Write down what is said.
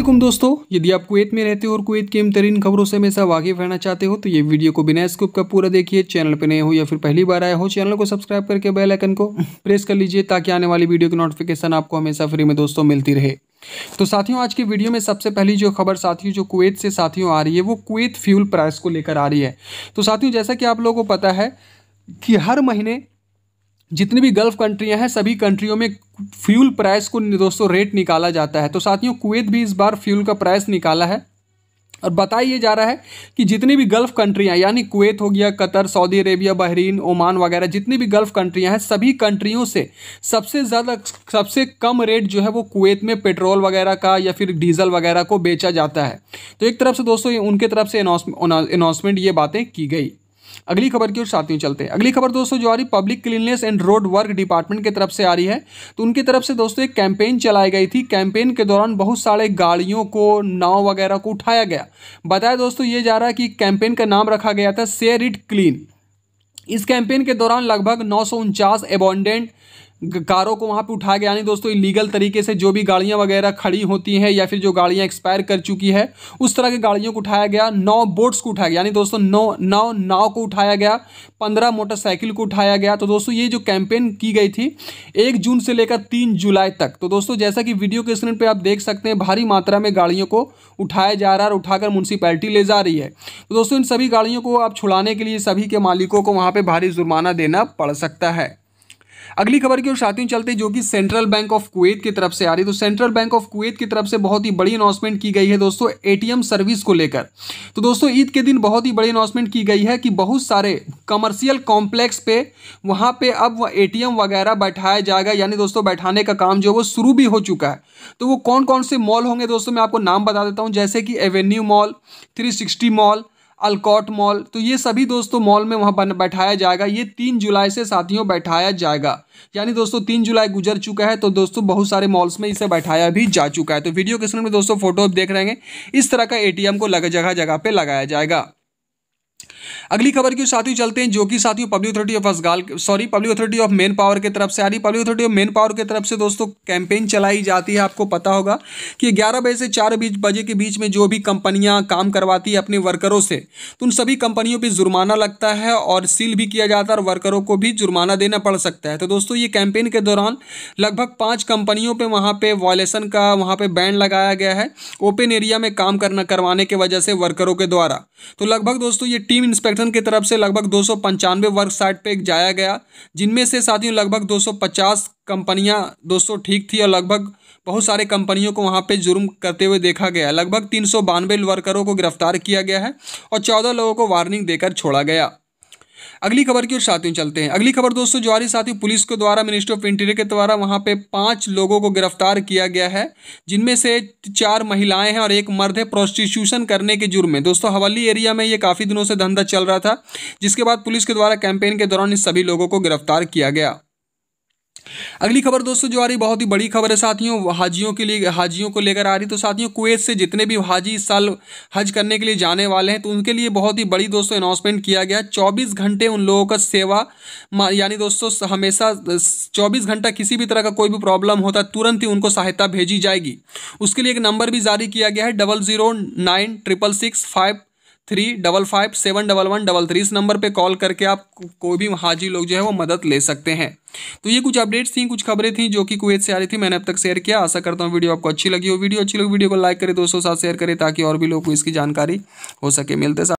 असलम दोस्तों यदि आप कुवैत में रहते हो और कुवैत की तरीन खबरों से हमेशा वाकिफ रहना चाहते हो तो ये वीडियो को बिना स्कूप का पूरा देखिए चैनल पर नए हो या फिर पहली बार आए हो चैनल को सब्सक्राइब करके बेल आइकन को प्रेस कर लीजिए ताकि आने वाली वीडियो की नोटिफिकेशन आपको हमेशा फ्री में दोस्तों मिलती रहे तो साथियों आज की वीडियो में सबसे पहली जो खबर साथियों जो कुवैत से साथियों आ रही है वो कुवैत फ्यूल प्राइस को लेकर आ रही है तो साथियों जैसा कि आप लोगों को पता है कि हर महीने जितनी भी गल्फ कंट्रियां हैं सभी कंट्रियों में फ्यूल प्राइस को दोस्तों रेट निकाला जाता है तो साथियों कुवैत भी इस बार फ्यूल का प्राइस निकाला है और बताया जा रहा है कि जितनी भी गल्फ़ कंट्रियां यानी कुवैत हो गया Qatar Saudi Arabia Bahrain Oman वगैरह जितनी भी गल्फ़ कंट्रियां हैं सभी कंट्रियों से सबसे ज़्यादा सबसे कम रेट जो है वो कुवैत में पेट्रोल वगैरह का या फिर डीजल वगैरह को बेचा जाता है तो एक तरफ से दोस्तों उनके तरफ से अनाउंसमेंट ये बातें की गई अगली खबर की ओर साथ में चलते हैं अगली खबर दोस्तों जो आ रही public cleanness and road work department की तरफ से आ रही है तो उनकी तरफ से दोस्तों एक कैंपेन चलाई गई थी कैंपेन के दौरान बहुत सारे गाड़ियों को नाव वगैरह को उठाया गया बताया दोस्तों ये जा रहा है कि कैंपेन का नाम रखा गया था सेयर इट क्लीन इस कैंपेन के दौरान लगभग नौ सौ अबॉन्डेंट कारों को वहाँ पे उठा गया यानी दोस्तों इलीगल तरीके से जो भी गाड़ियाँ वगैरह खड़ी होती हैं या फिर जो गाड़ियाँ एक्सपायर कर चुकी है उस तरह की गाड़ियों को उठाया गया नौ बोट्स को उठाया गया यानी दोस्तों नौ नौ नाव को उठाया गया पंद्रह मोटरसाइकिल को उठाया गया तो दोस्तों ये जो कैंपेन की गई थी एक जून से लेकर तीन जुलाई तक तो दोस्तों जैसा कि वीडियो के स्क्रीन पर आप देख सकते हैं भारी मात्रा में गाड़ियों को उठाया जा रहा है और उठाकर म्यूनसिपैलिटी ले जा रही है तो दोस्तों इन सभी गाड़ियों को आप छुड़ाने के लिए सभी के मालिकों को वहाँ पर भारी जुर्माना देना पड़ सकता है अगली खबर की ओर साथियों चलते जो कि सेंट्रल बैंक ऑफ कुवैत की तरफ से आ रही तो सेंट्रल बैंक ऑफ कुवैत की तरफ से बहुत ही बड़ी अनाउंसमेंट की गई है दोस्तों एटीएम सर्विस को लेकर तो दोस्तों ईद के दिन बहुत ही बड़ी अनाउंसमेंट की गई है कि बहुत सारे कमर्शियल कॉम्प्लेक्स पे वहाँ पे अब वह वगैरह बैठाया जाएगा यानी दोस्तों बैठाने का काम जो है वो शुरू भी हो चुका है तो वो कौन कौन से मॉल होंगे दोस्तों मैं आपको नाम बता देता हूँ जैसे कि avenue mall three mall Al Kout mall तो ये सभी दोस्तों मॉल में वहाँ बन बैठाया जाएगा ये तीन जुलाई से साथियों बैठाया जाएगा यानी दोस्तों तीन जुलाई गुजर चुका है तो दोस्तों बहुत सारे मॉल्स में इसे बैठाया भी जा चुका है तो वीडियो के समय में दोस्तों फोटो देख रहे हैं इस तरह का ए को लगा जगह जगह पर लगाया जाएगा अगली खबर की साथियों चलते हैं जो कि साथियों पब्लिक अथॉरिटी ऑफ असगाल sorry public authority of manpower की तरफ से आ रही public authority of manpower की तरफ से दोस्तों कैंपेन चलाई जाती है आपको पता होगा कि ग्यारह बजे से चार बजे के बीच में जो भी कंपनियां काम करवाती है अपने वर्करों से तो उन सभी कंपनियों पर जुर्माना लगता है और सील भी किया जाता है और वर्करों को भी जुर्माना देना पड़ सकता है तो दोस्तों ये कैंपेन के दौरान लगभग पाँच कंपनियों पर वहाँ पर वॉयलेसन का वहाँ पर बैन लगाया गया है ओपन एरिया में काम करना करवाने की वजह से वर्करों के द्वारा तो लगभग दोस्तों ये टीम इंस्पेक्शन की तरफ से लगभग दो सौ पंचानवे वर्क साइट पर जाया गया जिनमें से साथियों लगभग 250 कंपनियां 200 ठीक थी और लगभग बहुत सारे कंपनियों को वहां पे जुर्म करते हुए देखा गया लगभग तीन वर्करों को गिरफ्तार किया गया है और चौदह लोगों को वार्निंग देकर छोड़ा गया अगली खबर की ओर साथियों चलते हैं अगली खबर दोस्तों जवारी साथी साथियों पुलिस के द्वारा मिनिस्ट्री ऑफ इंटीरियर के द्वारा वहां पे पांच लोगों को गिरफ्तार किया गया है जिनमें से चार महिलाएं हैं और एक मर्द है प्रोस्टिट्यूशन करने के जुर्म में दोस्तों हवाली एरिया में ये काफ़ी दिनों से धंधा चल रहा था जिसके बाद पुलिस के द्वारा कैंपेन के दौरान इन सभी लोगों को गिरफ्तार किया गया अगली खबर दोस्तों जो आ रही बहुत ही बड़ी खबर है साथियों हाजियों के लिए हाजियों को लेकर आ रही तो साथियों कुवैत से जितने भी हाजी इस साल हज करने के लिए जाने वाले हैं तो उनके लिए बहुत ही बड़ी दोस्तों अनाउंसमेंट किया गया चौबीस घंटे उन लोगों का सेवा यानी दोस्तों हमेशा चौबीस घंटा किसी भी तरह का कोई भी प्रॉब्लम होता है तुरंत ही उनको सहायता भेजी जाएगी उसके लिए एक नंबर भी जारी किया गया है double zero nine triple six five three double five seven double one double three इस नंबर पे कॉल करके आप कोई भी हाजी लोग जो है वो मदद ले सकते हैं तो ये कुछ अपडेट्स थी कुछ खबरें थी जो कि कुवैत से आ रही थी मैंने अब तक शेयर किया आशा करता हूँ वीडियो आपको अच्छी लगी हो वीडियो अच्छी लगी वीडियो को लाइक करें दोस्तों साथ शेयर करें ताकि और भी लोग को इसकी जानकारी हो सके मिलते